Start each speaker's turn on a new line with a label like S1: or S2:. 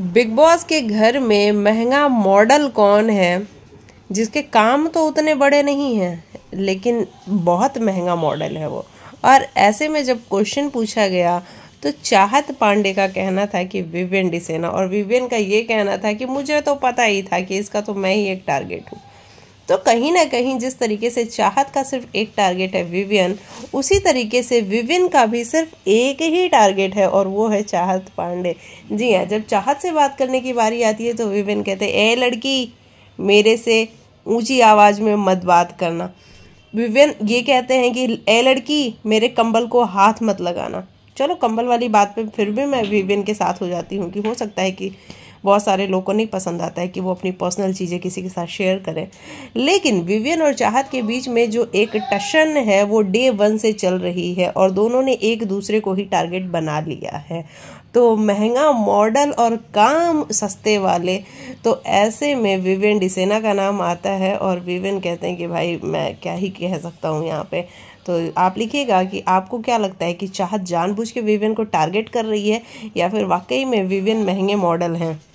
S1: big boss के घर में महंगा मॉडल कौन है जिसके काम तो उतने बड़े नहीं हैं लेकिन बहुत महंगा मॉडल है वो और ऐसे में जब क्वेश्चन पूछा गया तो चाहत पांडे का कहना था कि विवियन डिसेना और विवियन का ये कहना था कि मुझे तो पता ही था कि इसका तो मैं ही एक टारगेट हूँ तो कहीं ना कहीं जिस तरीके से चाहत का सिर्फ एक टारगेट है विवियन उसी तरीके से विवियन का भी सिर्फ एक ही टारगेट है और वो है चाहत पांडे जी हाँ जब चाहत से बात करने की बारी आती है तो विवियन कहते हैं ए लड़की मेरे से ऊंची आवाज़ में मत बात करना विवियन ये कहते हैं कि ए लड़की मेरे कंबल को हाथ मत लगाना चलो कंबल वाली बात पे फिर भी मैं विवियन के साथ हो जाती हूँ कि हो सकता है कि बहुत सारे लोगों को नहीं पसंद आता है कि वो अपनी पर्सनल चीज़ें किसी के साथ शेयर करें लेकिन विवियन और चाहत के बीच में जो एक टशन है वो डे वन से चल रही है और दोनों ने एक दूसरे को ही टारगेट बना लिया है तो महंगा मॉडल और काम सस्ते वाले तो ऐसे में विवेन डिसेना का नाम आता है और विवेन कहते हैं कि भाई मैं क्या ही कह सकता हूँ यहाँ पे तो आप लिखिएगा कि आपको क्या लगता है कि चाहत जानबूझ के विवेन को टारगेट कर रही है या फिर वाकई में विवेन महंगे मॉडल हैं